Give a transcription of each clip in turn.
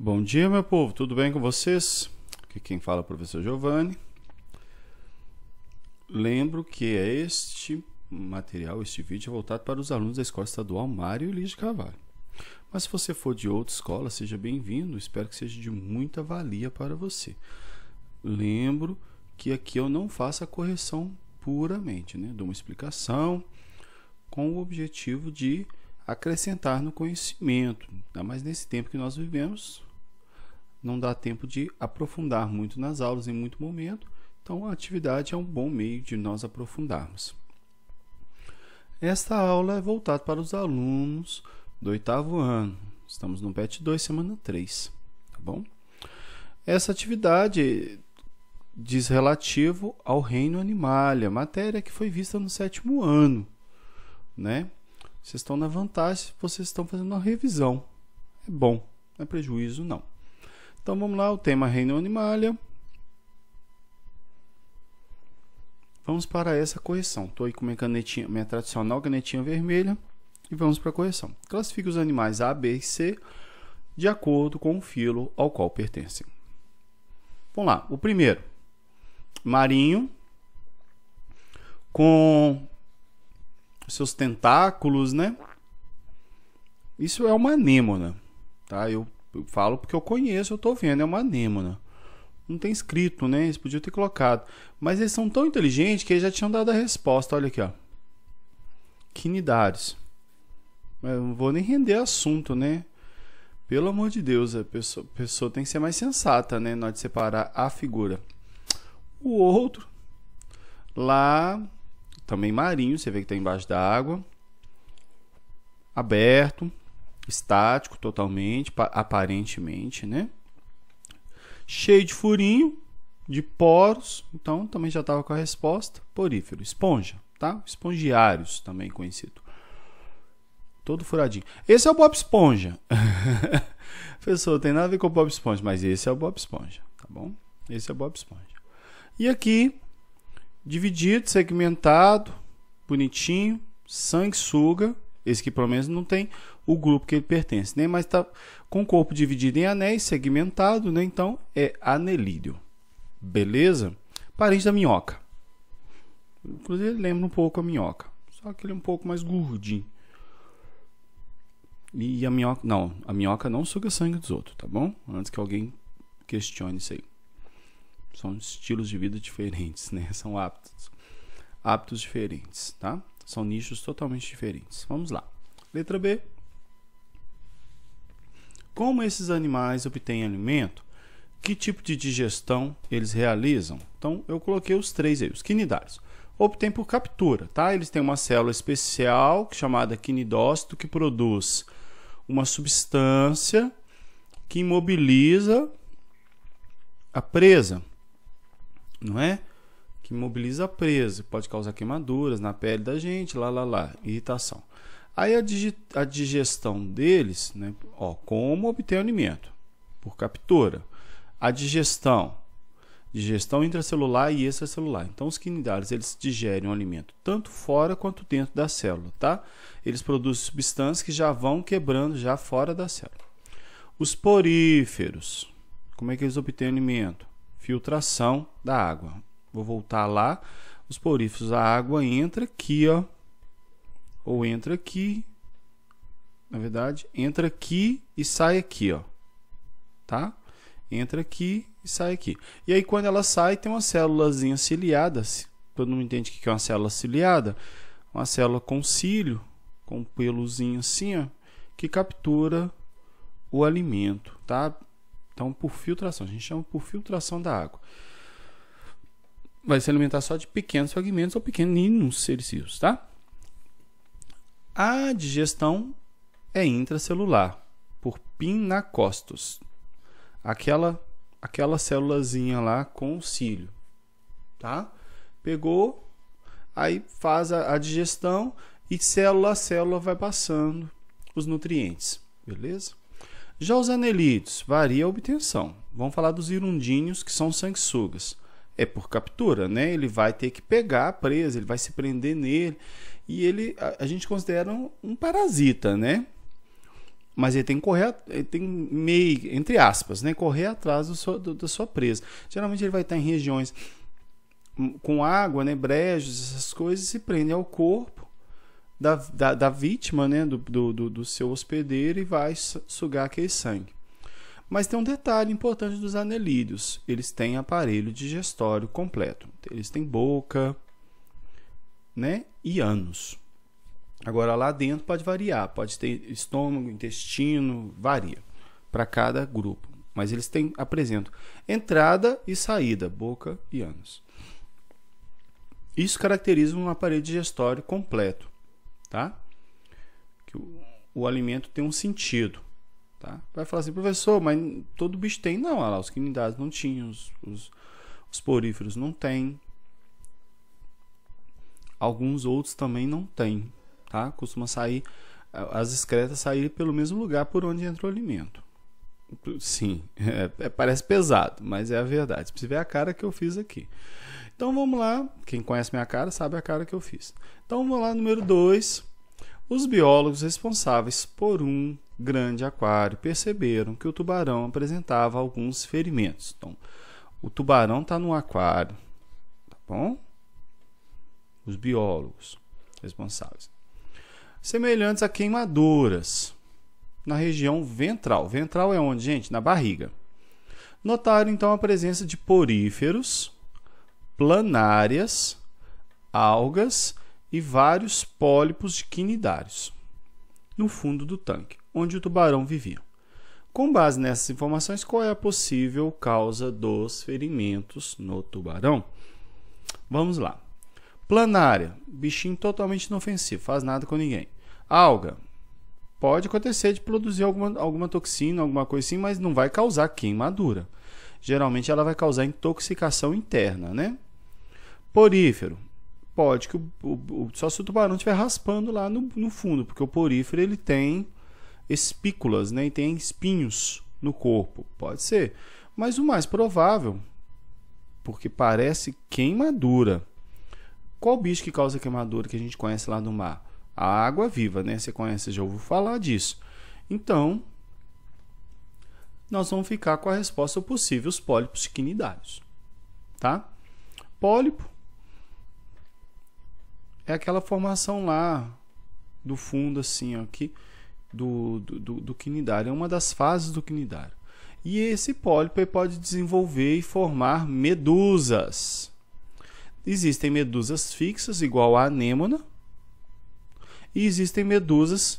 Bom dia, meu povo, tudo bem com vocês? Aqui quem fala é o professor Giovanni. Lembro que é este material, este vídeo, é voltado para os alunos da Escola Estadual Mário Elias de Carvalho. Mas se você for de outra escola, seja bem-vindo, espero que seja de muita valia para você. Lembro que aqui eu não faço a correção puramente, né? dou uma explicação com o objetivo de acrescentar no conhecimento, ainda mais nesse tempo que nós vivemos, não dá tempo de aprofundar muito nas aulas em muito momento, então a atividade é um bom meio de nós aprofundarmos. Esta aula é voltada para os alunos do oitavo ano. Estamos no PET 2, semana 3, tá bom? Essa atividade diz relativo ao reino animalia, matéria que foi vista no sétimo ano, né? Vocês estão na vantagem, vocês estão fazendo uma revisão. É bom, não é prejuízo não. Então vamos lá, o tema Reino Animalia. Vamos para essa correção. Estou aí com minha canetinha, minha tradicional canetinha vermelha e vamos para a correção. Classifique os animais A, B e C de acordo com o filo ao qual pertencem. Vamos lá. O primeiro, marinho, com seus tentáculos, né? Isso é uma anêmona, tá? Eu eu falo porque eu conheço, eu tô vendo, é uma anêmona. Né? Não tem escrito, né? Eles podiam ter colocado. Mas eles são tão inteligentes que eles já tinham dado a resposta. Olha aqui, ó. Quinidários. Eu não vou nem render assunto, né? Pelo amor de Deus, a pessoa, a pessoa tem que ser mais sensata, né? Na hora de separar a figura. O outro, lá, também marinho, você vê que tá embaixo da água. Aberto estático totalmente, aparentemente, né? Cheio de furinho, de poros, então também já estava com a resposta. Porífero, esponja, tá? Espongiários, também conhecido. Todo furadinho. Esse é o Bob Esponja. Pessoal, tem nada a ver com o Bob Esponja, mas esse é o Bob Esponja, tá bom? Esse é o Bob Esponja. E aqui, dividido, segmentado, bonitinho, sanguessuga. Esse que pelo menos não tem o grupo que ele pertence, né? Mas está com o corpo dividido em anéis, segmentado, né? Então é anelídeo. Beleza? Parente da minhoca. Inclusive ele lembra um pouco a minhoca, só que ele é um pouco mais gordinho. E a minhoca, não, a minhoca não suga sangue dos outros, tá bom? Antes que alguém questione isso aí. São estilos de vida diferentes, né? São hábitos, hábitos diferentes, tá? São nichos totalmente diferentes. Vamos lá. Letra B, como esses animais obtêm alimento, que tipo de digestão eles realizam. Então, eu coloquei os três aí, os quinidários. Obtém por captura, tá? Eles têm uma célula especial chamada quinidócito que produz uma substância que imobiliza a presa, não é? Que imobiliza a presa, pode causar queimaduras na pele da gente, lá, lá, lá, irritação. Aí a, digi, a digestão deles, né? Ó, como obter alimento? Por captura. A digestão, digestão intracelular e extracelular. Então, os quinidários eles digerem o alimento tanto fora quanto dentro da célula, tá? Eles produzem substâncias que já vão quebrando já fora da célula. Os poríferos, como é que eles obtêm alimento? Filtração da água. Vou voltar lá. Os poríferos, a água entra aqui, ó, ou entra aqui, na verdade, entra aqui e sai aqui, ó. Tá? Entra aqui e sai aqui. E aí quando ela sai, tem uma célulazinha ciliada. Todo mundo entende o que é uma célula ciliada? Uma célula com cílio, com um pelozinho assim, ó, que captura o alimento, tá? Então, por filtração, a gente chama por filtração da água. Vai se alimentar só de pequenos fragmentos ou pequeninos seres vivos, tá? A digestão é intracelular, por pinacostos. Aquela aquela célulazinha lá com o cílio, tá? Pegou, aí faz a, a digestão e célula a célula vai passando os nutrientes, beleza? Já os anelídeos, varia a obtenção. Vamos falar dos irundinhos, que são sanguessugas. É por captura, né? Ele vai ter que pegar a presa, ele vai se prender nele e ele a, a gente considera um, um, parasita, né? Mas ele tem que correr, ele tem meio, entre aspas, né? Correr atrás do seu, do, da sua presa. Geralmente ele vai estar em regiões hum, com água, né? Brejos, essas coisas, se prende ao corpo da, da, da vítima, né? Do, do, do seu hospedeiro e vai sugar aquele sangue. Mas tem um detalhe importante dos anelídeos: eles têm aparelho digestório completo. Eles têm boca, né? E anos. Agora lá dentro pode variar, pode ter estômago, intestino, varia para cada grupo, mas eles têm apresentam entrada e saída, boca e ânus. Isso caracteriza um aparelho digestório completo, tá? Que o, o alimento tem um sentido, tá? Vai falar assim, professor, mas todo bicho tem não, olha lá, os quinidados não tinham, os, os, os poríferos não têm, Alguns outros também não têm, tá? Costuma sair as excretas saírem pelo mesmo lugar por onde entra o alimento. Sim, é, é, parece pesado, mas é a verdade. Se você vê a cara que eu fiz aqui. Então vamos lá. Quem conhece minha cara sabe a cara que eu fiz. Então vamos lá, número 2. Os biólogos responsáveis por um grande aquário perceberam que o tubarão apresentava alguns ferimentos. Então, o tubarão está no aquário, tá bom? os biólogos responsáveis. Semelhantes a queimaduras na região ventral. Ventral é onde, gente? Na barriga. Notaram então a presença de poríferos, planárias, algas e vários pólipos de quinidários no fundo do tanque, onde o tubarão vivia. Com base nessas informações, qual é a possível causa dos ferimentos no tubarão? Vamos lá. Planária, bichinho totalmente inofensivo, faz nada com ninguém. Alga, pode acontecer de produzir alguma, alguma toxina, alguma coisa assim, mas não vai causar queimadura. Geralmente ela vai causar intoxicação interna, né? Porífero, pode que o, o, só se o tubarão estiver raspando lá no, no, fundo, porque o porífero ele tem espículas, né? E tem espinhos no corpo, pode ser. Mas o mais provável, porque parece queimadura, qual bicho que causa queimadura que a gente conhece lá no mar? A água viva, né? Você conhece, já ouviu falar disso. Então, nós vamos ficar com a resposta possível, os pólipos quinidários. Tá? Pólipo é aquela formação lá do fundo, assim, ó, aqui, do, do, do, do quinidário. É uma das fases do quinidário. E esse pólipo pode desenvolver e formar medusas. Existem medusas fixas, igual a anêmona, e existem medusas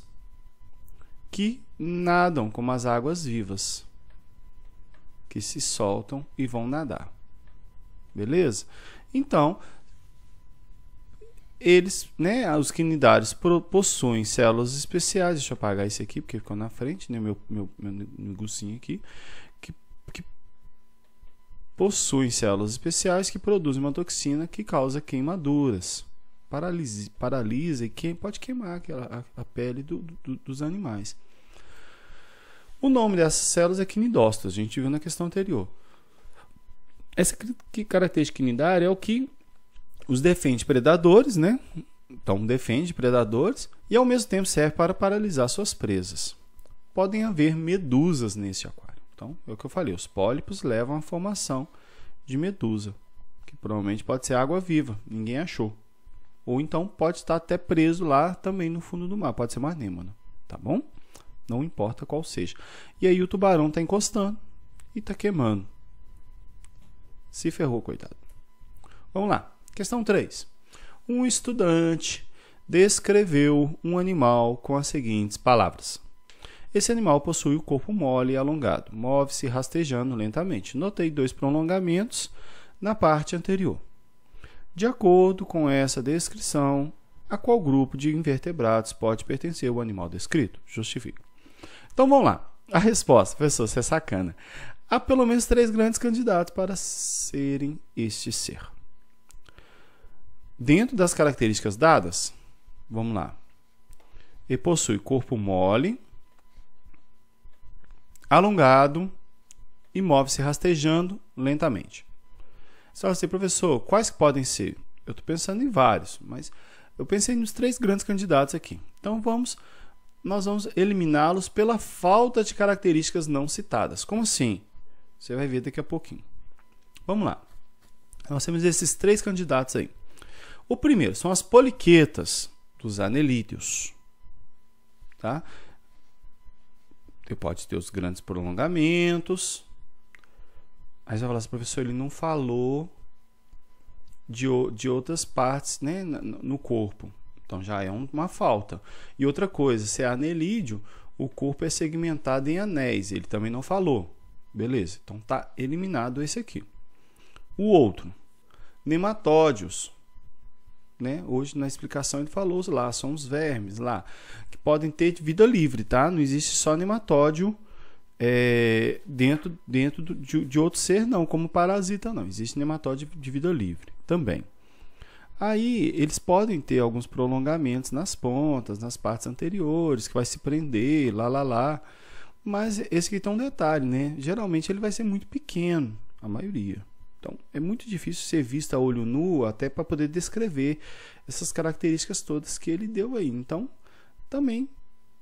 que nadam, como as águas vivas, que se soltam e vão nadar. Beleza? Então, eles, né, os quinidários possuem células especiais. Deixa eu apagar esse aqui porque ficou na frente, né, meu meu, meu negocinho aqui possuem células especiais que produzem uma toxina que causa queimaduras, paralisa, paralisa e que, pode queimar aquela, a, a pele do, do, dos animais. O nome dessas células é quinidócitos, a gente viu na questão anterior. Essa característica quinidária é o que os defende predadores, né? Então defende predadores e ao mesmo tempo serve para paralisar suas presas. Podem haver medusas nesse aquário. Então, é o que eu falei, os pólipos levam à formação de medusa, que provavelmente pode ser água viva, ninguém achou. Ou então pode estar até preso lá também no fundo do mar, pode ser uma anêmona, tá bom? Não importa qual seja. E aí o tubarão está encostando e está queimando. Se ferrou, coitado. Vamos lá. Questão 3. Um estudante descreveu um animal com as seguintes palavras: esse animal possui o corpo mole e alongado, move-se rastejando lentamente. Notei dois prolongamentos na parte anterior. De acordo com essa descrição, a qual grupo de invertebrados pode pertencer o animal descrito? Justifico. Então vamos lá. A resposta, professor, você é sacana. Há pelo menos três grandes candidatos para serem este ser. Dentro das características dadas, vamos lá. Ele possui corpo mole, alongado e move-se rastejando lentamente. Você fala assim, professor, quais podem ser? Eu estou pensando em vários, mas eu pensei nos três grandes candidatos aqui. Então vamos, nós vamos eliminá-los pela falta de características não citadas. Como assim? Você vai ver daqui a pouquinho. Vamos lá. Nós temos esses três candidatos aí. O primeiro são as poliquetas dos anelídeos. Tá? eu pode ter os grandes prolongamentos. Aí você vai falar assim, professor, ele não falou de, de outras partes né, no corpo. Então já é uma falta. E outra coisa, se é anelídeo, o corpo é segmentado em anéis. Ele também não falou. Beleza, então está eliminado esse aqui. O outro, nematódios né? Hoje na explicação ele falou lá, são os vermes lá que podem ter vida livre, tá? Não existe só nematódio é, dentro dentro de, de, outro ser não, como parasita não. Existe nematódio de vida livre também. Aí eles podem ter alguns prolongamentos nas pontas, nas partes anteriores, que vai se prender, lá lá lá. Mas esse aqui tem um detalhe, né? Geralmente ele vai ser muito pequeno, a maioria. Então, é muito difícil ser visto a olho nu até para poder descrever essas características todas que ele deu aí. Então, também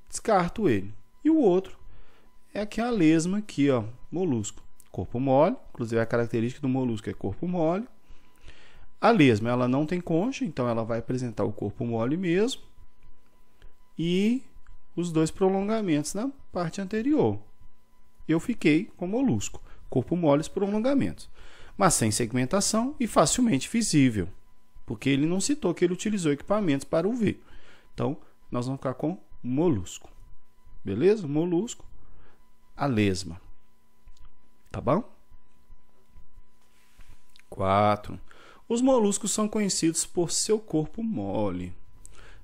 descarto ele. E o outro é aqui é a lesma aqui, ó, molusco. Corpo mole, inclusive a característica do molusco é corpo mole. A lesma, ela não tem concha, então ela vai apresentar o corpo mole mesmo. E os dois prolongamentos na parte anterior. Eu fiquei com molusco, corpo mole e prolongamentos mas sem segmentação e facilmente visível, porque ele não citou que ele utilizou equipamentos para o ver. Então, nós vamos ficar com molusco. Beleza? Molusco, a lesma. Tá bom? 4. Os moluscos são conhecidos por seu corpo mole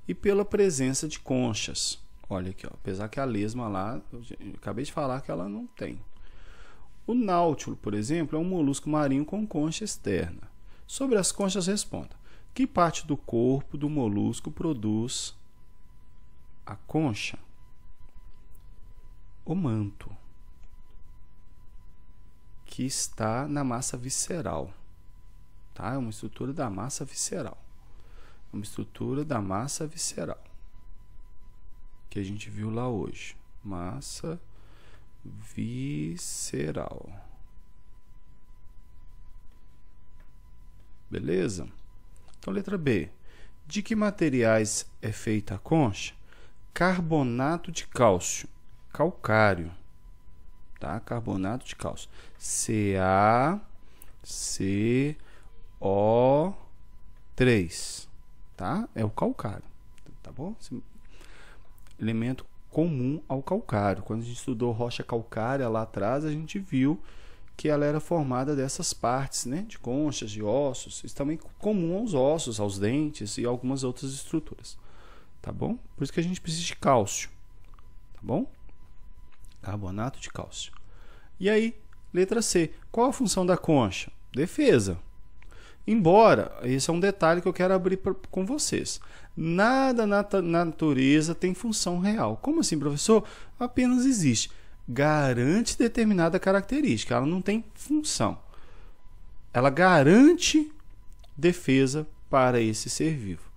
e pela presença de conchas. Olha aqui, ó, apesar que a lesma lá, eu acabei de falar que ela não tem. O náutilo, por exemplo, é um molusco marinho com concha externa. Sobre as conchas, responda: que parte do corpo do molusco produz a concha? O manto, que está na massa visceral. Tá? É uma estrutura da massa visceral. É uma estrutura da massa visceral que a gente viu lá hoje. Massa visceral visceral. Beleza? Então, letra B. De que materiais é feita a concha? Carbonato de cálcio, calcário. Tá? Carbonato de cálcio. caco 3 tá? É o calcário, tá bom? Elemento comum ao calcário. Quando a gente estudou rocha calcária lá atrás, a gente viu que ela era formada dessas partes, né, de conchas, de ossos. Isso também é comum aos ossos, aos dentes e algumas outras estruturas. Tá bom? Por isso que a gente precisa de cálcio. Tá bom? Carbonato de cálcio. E aí, letra C. Qual a função da concha? Defesa. Embora, esse é um detalhe que eu quero abrir pra, com vocês. Nada na natureza tem função real. Como assim, professor? Apenas existe. Garante determinada característica, ela não tem função. Ela garante defesa para esse ser vivo.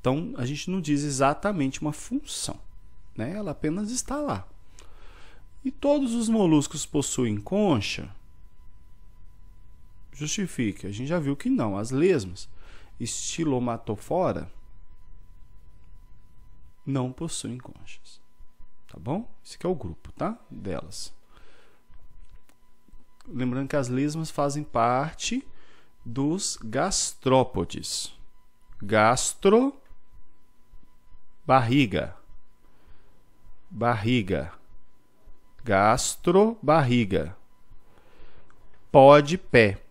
Então, a gente não diz exatamente uma função, né? ela apenas está lá. E todos os moluscos possuem concha? Justifique. A gente já viu que não. As lesmas estilomatofora não possuem conchas. Tá bom? Esse é o grupo, tá? Delas. Lembrando que as lesmas fazem parte dos gastrópodes. Gastro barriga. Barriga. Gastro barriga. Pode pé.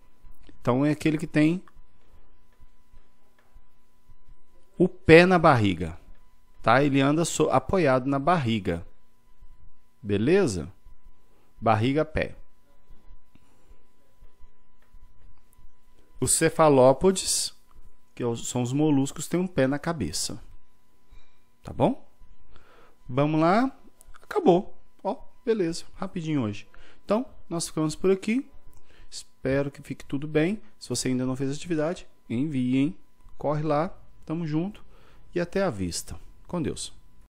Então é aquele que tem o pé na barriga, tá? Ele anda so, apoiado na barriga. Beleza? Barriga, pé. Os cefalópodes, que é são os moluscos, têm um pé na cabeça. Tá bom? Vamos lá. Acabou. Ó, beleza. Rapidinho hoje. Então, nós ficamos por aqui. Espero que fique tudo bem. Se você ainda não fez atividade, envie, hein? Corre lá, tamo junto e até a vista. Com Deus.